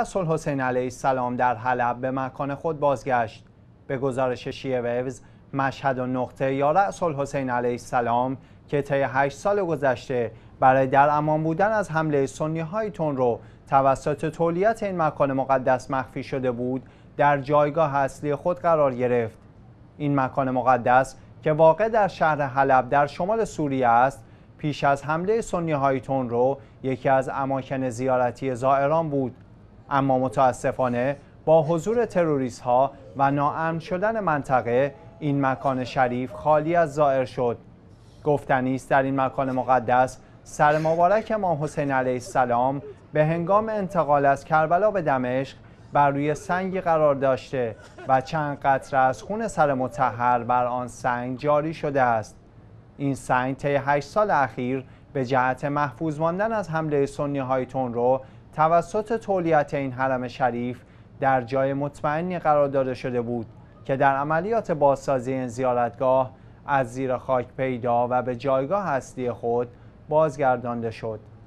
رسول حسین علیه السلام در حلب به مکان خود بازگشت به گزارش شیعه ویوز مشهد و نقطه یا رسول حسین علیه السلام که طی 8 سال گذشته برای در امان بودن از حمله سنی های تون رو توسط تولیت این مکان مقدس مخفی شده بود در جایگاه اصلی خود قرار گرفت این مکان مقدس که واقع در شهر حلب در شمال سوریه است پیش از حمله سنی تون رو یکی از اماکن زیارتی زائران بود اما متاسفانه با حضور تروریست ها و ناامن شدن منطقه این مکان شریف خالی از زائر شد گفتنی است در این مکان مقدس سر مبارک امام حسین علیه السلام به هنگام انتقال از کربلا به دمشق بر روی سنگی قرار داشته و چند قطره از خون سر متحر بر آن سنگ جاری شده است این سنگ طی 8 سال اخیر به جهت محفوظ ماندن از حمله سنی های رو توسط تولیت این حرم شریف در جای مطمئنی قرار داده شده بود که در عملیات بازسازی این زیارتگاه از زیر خاک پیدا و به جایگاه هستی خود بازگردانده شد